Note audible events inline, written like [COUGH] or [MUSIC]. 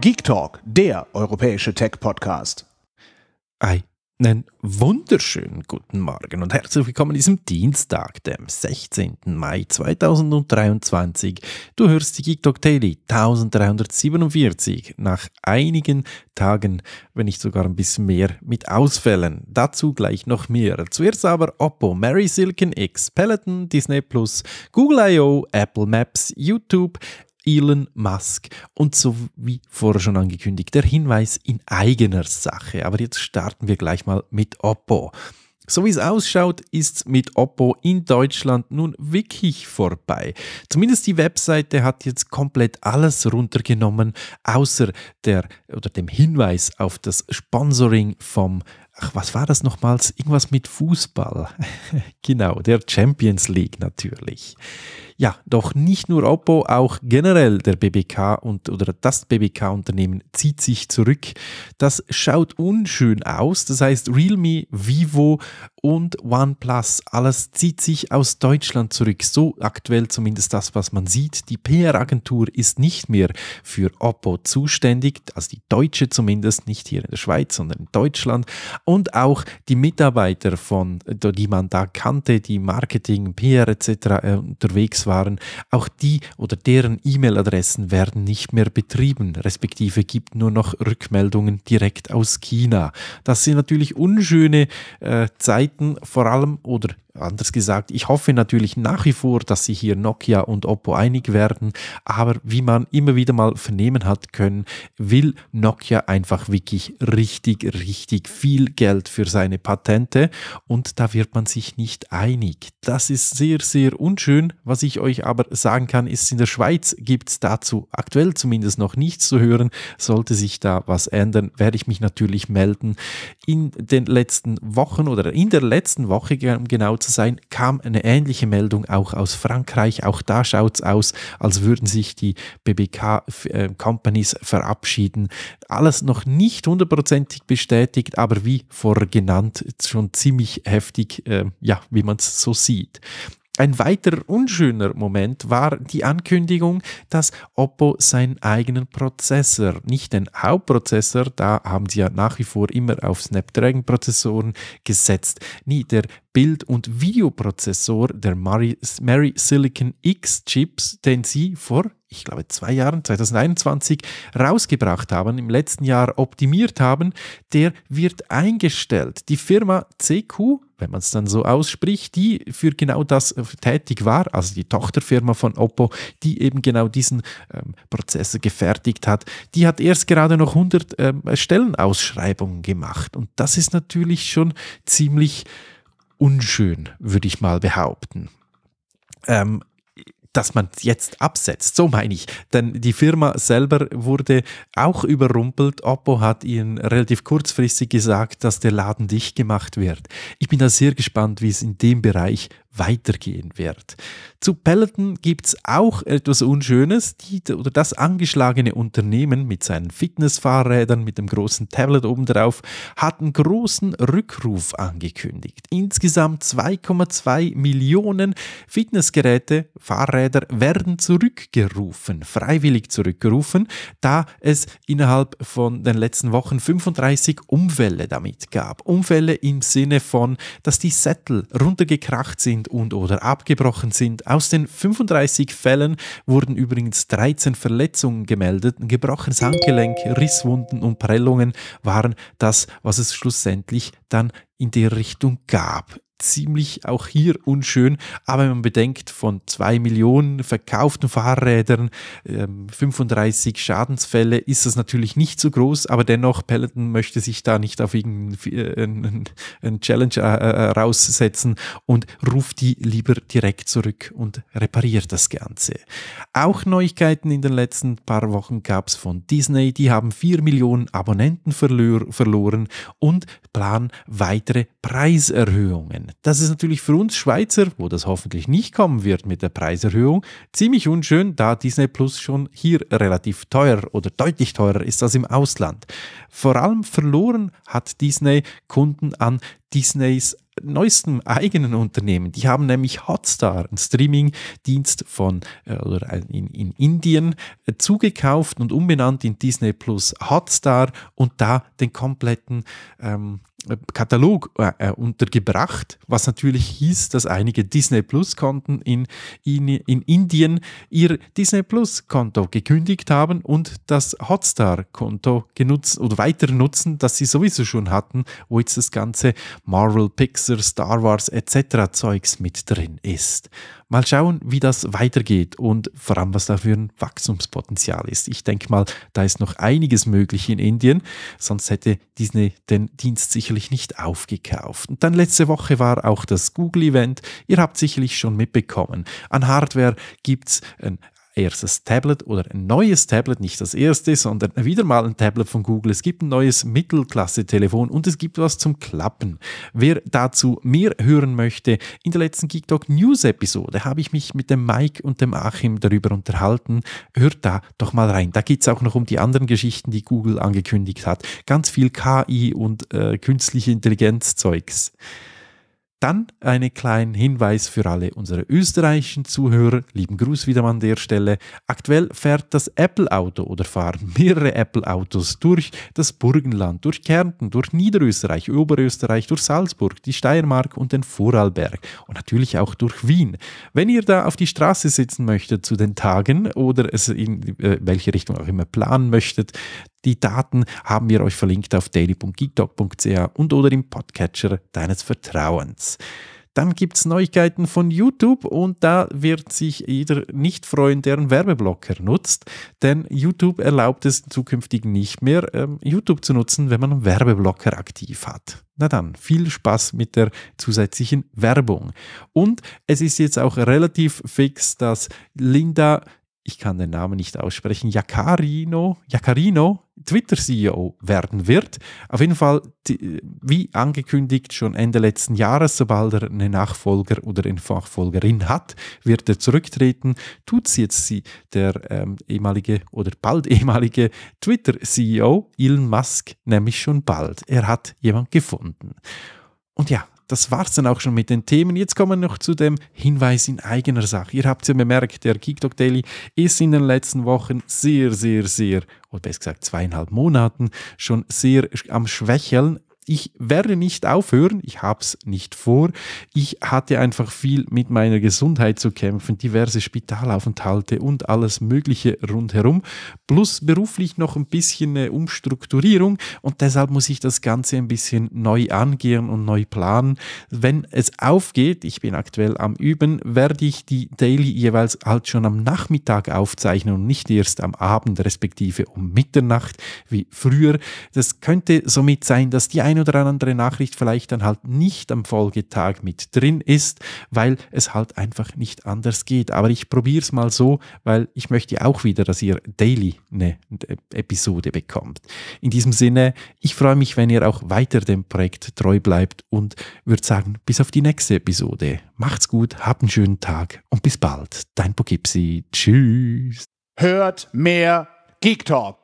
Geek Talk, der europäische Tech-Podcast. Einen wunderschönen guten Morgen und herzlich willkommen diesem Dienstag, dem 16. Mai 2023. Du hörst die Geek Talk Daily 1347 nach einigen Tagen, wenn nicht sogar ein bisschen mehr, mit Ausfällen. Dazu gleich noch mehr. Zuerst aber Oppo, Mary Silken X, Peloton, Disney Plus, Google I.O., Apple Maps, YouTube, Elon Musk und so wie vorher schon angekündigt, der Hinweis in eigener Sache. Aber jetzt starten wir gleich mal mit Oppo. So wie es ausschaut, ist mit Oppo in Deutschland nun wirklich vorbei. Zumindest die Webseite hat jetzt komplett alles runtergenommen, außer der oder dem Hinweis auf das Sponsoring vom Ach, was war das nochmals? Irgendwas mit Fußball. [LAUGHS] genau, der Champions League natürlich. Ja, doch nicht nur Oppo, auch generell der BBK und oder das BBK-Unternehmen zieht sich zurück. Das schaut unschön aus. Das heißt, Realme, Vivo und OnePlus, alles zieht sich aus Deutschland zurück. So aktuell zumindest das, was man sieht. Die PR-Agentur ist nicht mehr für Oppo zuständig, also die deutsche zumindest, nicht hier in der Schweiz, sondern in Deutschland. Und auch die Mitarbeiter von, die man da kannte, die Marketing, PR etc. Äh, unterwegs waren, auch die oder deren E-Mail-Adressen werden nicht mehr betrieben, respektive gibt nur noch Rückmeldungen direkt aus China. Das sind natürlich unschöne äh, Zeiten, vor allem oder Anders gesagt, ich hoffe natürlich nach wie vor, dass sich hier Nokia und Oppo einig werden, aber wie man immer wieder mal vernehmen hat können, will Nokia einfach wirklich richtig, richtig viel Geld für seine Patente und da wird man sich nicht einig. Das ist sehr, sehr unschön. Was ich euch aber sagen kann, ist, in der Schweiz gibt es dazu aktuell zumindest noch nichts zu hören. Sollte sich da was ändern, werde ich mich natürlich melden. In den letzten Wochen oder in der letzten Woche genau zu sein, kam eine ähnliche Meldung auch aus Frankreich. Auch da schaut es aus, als würden sich die BBK-Companies äh, verabschieden. Alles noch nicht hundertprozentig bestätigt, aber wie vorher genannt, schon ziemlich heftig, äh, ja, wie man es so sieht. Ein weiterer unschöner Moment war die Ankündigung, dass Oppo seinen eigenen Prozessor, nicht den Hauptprozessor, da haben sie ja nach wie vor immer auf Snapdragon-Prozessoren gesetzt, nie der Bild- und Videoprozessor der Mary, Mary Silicon X-Chips, den sie vor, ich glaube, zwei Jahren, 2021, rausgebracht haben, im letzten Jahr optimiert haben, der wird eingestellt. Die Firma CQ, wenn man es dann so ausspricht, die für genau das äh, tätig war, also die Tochterfirma von Oppo, die eben genau diesen ähm, Prozessor gefertigt hat, die hat erst gerade noch 100 ähm, Stellenausschreibungen gemacht. Und das ist natürlich schon ziemlich unschön, würde ich mal behaupten. Ähm, dass man jetzt absetzt. So meine ich. Denn die Firma selber wurde auch überrumpelt. Oppo hat ihnen relativ kurzfristig gesagt, dass der Laden dicht gemacht wird. Ich bin da sehr gespannt, wie es in dem Bereich weitergehen wird. Zu Peloton gibt es auch etwas Unschönes. Die, oder das angeschlagene Unternehmen mit seinen Fitnessfahrrädern mit dem großen Tablet obendrauf hat einen großen Rückruf angekündigt. Insgesamt 2,2 Millionen Fitnessgeräte, Fahrräder werden zurückgerufen, freiwillig zurückgerufen, da es innerhalb von den letzten Wochen 35 Umfälle damit gab. Umfälle im Sinne von, dass die Sättel runtergekracht sind sind und oder abgebrochen sind. Aus den 35 Fällen wurden übrigens 13 Verletzungen gemeldet. Ein gebrochenes Handgelenk, Risswunden und Prellungen waren das, was es schlussendlich dann in der Richtung gab ziemlich auch hier unschön, aber wenn man bedenkt, von zwei Millionen verkauften Fahrrädern, 35 ähm, Schadensfälle, ist das natürlich nicht so groß, aber dennoch, Peloton möchte sich da nicht auf irgendeinen äh, Challenge äh, äh, raussetzen und ruft die lieber direkt zurück und repariert das Ganze. Auch Neuigkeiten in den letzten paar Wochen gab es von Disney, die haben vier Millionen Abonnenten verloren und planen weitere Preiserhöhungen sein. Das ist natürlich für uns Schweizer, wo das hoffentlich nicht kommen wird mit der Preiserhöhung, ziemlich unschön, da Disney Plus schon hier relativ teuer oder deutlich teurer ist als im Ausland. Vor allem verloren hat Disney Kunden an Disneys neuesten eigenen Unternehmen. Die haben nämlich Hotstar, einen Streaming-Dienst von äh, oder in, in Indien, äh, zugekauft und umbenannt in Disney Plus Hotstar und da den kompletten ähm, Katalog äh, äh, untergebracht, was natürlich hieß, dass einige Disney Plus-Konten in, in, in Indien ihr Disney Plus-Konto gekündigt haben und das Hotstar-Konto genutzt oder weiter nutzen, das sie sowieso schon hatten, wo jetzt das ganze Marvel, Pixar, Star Wars etc. Zeugs mit drin ist. Mal schauen, wie das weitergeht und vor allem, was da für ein Wachstumspotenzial ist. Ich denke mal, da ist noch einiges möglich in Indien, sonst hätte Disney den Dienst sicher sicherlich nicht aufgekauft. Und dann letzte Woche war auch das Google-Event. Ihr habt sicherlich schon mitbekommen. An Hardware gibt es ein erstes Tablet oder ein neues Tablet, nicht das erste, sondern wieder mal ein Tablet von Google. Es gibt ein neues Mittelklasse-Telefon und es gibt was zum Klappen. Wer dazu mehr hören möchte, in der letzten Geek Talk News-Episode habe ich mich mit dem Mike und dem Achim darüber unterhalten. Hört da doch mal rein. Da geht es auch noch um die anderen Geschichten, die Google angekündigt hat. Ganz viel KI und äh, künstliche Intelligenz-Zeugs. Dann einen kleinen Hinweis für alle unsere österreichischen Zuhörer. Lieben Gruß wieder mal an der Stelle. Aktuell fährt das Apple-Auto oder fahren [LAUGHS] mehrere Apple-Autos durch das Burgenland, durch Kärnten, durch Niederösterreich, Oberösterreich, durch Salzburg, die Steiermark und den Vorarlberg und natürlich auch durch Wien. Wenn ihr da auf die Straße sitzen möchtet zu den Tagen oder es in äh, welche Richtung auch immer planen möchtet, die Daten haben wir euch verlinkt auf daily.geektalk.ch und oder im Podcatcher deines Vertrauens. Dann gibt es Neuigkeiten von YouTube und da wird sich jeder nicht freuen, der einen Werbeblocker nutzt, denn YouTube erlaubt es zukünftig nicht mehr, ähm, YouTube zu nutzen, wenn man einen Werbeblocker aktiv hat. Na dann, viel Spaß mit der zusätzlichen Werbung. Und es ist jetzt auch relativ fix, dass Linda ich kann den Namen nicht aussprechen, Jacarino, Jacarino, Twitter-CEO werden wird. Auf jeden Fall, die, wie angekündigt, schon Ende letzten Jahres, sobald er einen Nachfolger oder eine Nachfolgerin hat, wird er zurücktreten. Tut es jetzt sie, der ähm, ehemalige oder bald ehemalige Twitter-CEO Elon Musk, nämlich schon bald. Er hat jemand gefunden. Und ja, das war's dann auch schon mit den Themen. Jetzt kommen wir noch zu dem Hinweis in eigener Sache. Ihr habt ja bemerkt, der Geekdog Daily ist in den letzten Wochen sehr, sehr, sehr, oder besser gesagt zweieinhalb Monaten schon sehr am Schwächeln ich werde nicht aufhören, ich habe es nicht vor. Ich hatte einfach viel mit meiner Gesundheit zu kämpfen, diverse Spitalaufenthalte und alles Mögliche rundherum, plus beruflich noch ein bisschen eine äh, Umstrukturierung und deshalb muss ich das Ganze ein bisschen neu angehen und neu planen. Wenn es aufgeht, ich bin aktuell am Üben, werde ich die Daily jeweils halt schon am Nachmittag aufzeichnen und nicht erst am Abend, respektive um Mitternacht wie früher. Das könnte somit sein, dass die eine ein oder andere Nachricht vielleicht dann halt nicht am Folgetag mit drin ist, weil es halt einfach nicht anders geht. Aber ich probiere es mal so, weil ich möchte auch wieder, dass ihr daily eine Episode bekommt. In diesem Sinne, ich freue mich, wenn ihr auch weiter dem Projekt treu bleibt und würde sagen, bis auf die nächste Episode. Macht's gut, habt einen schönen Tag und bis bald. Dein Pogipsi. Tschüss. Hört mehr Geek Talk.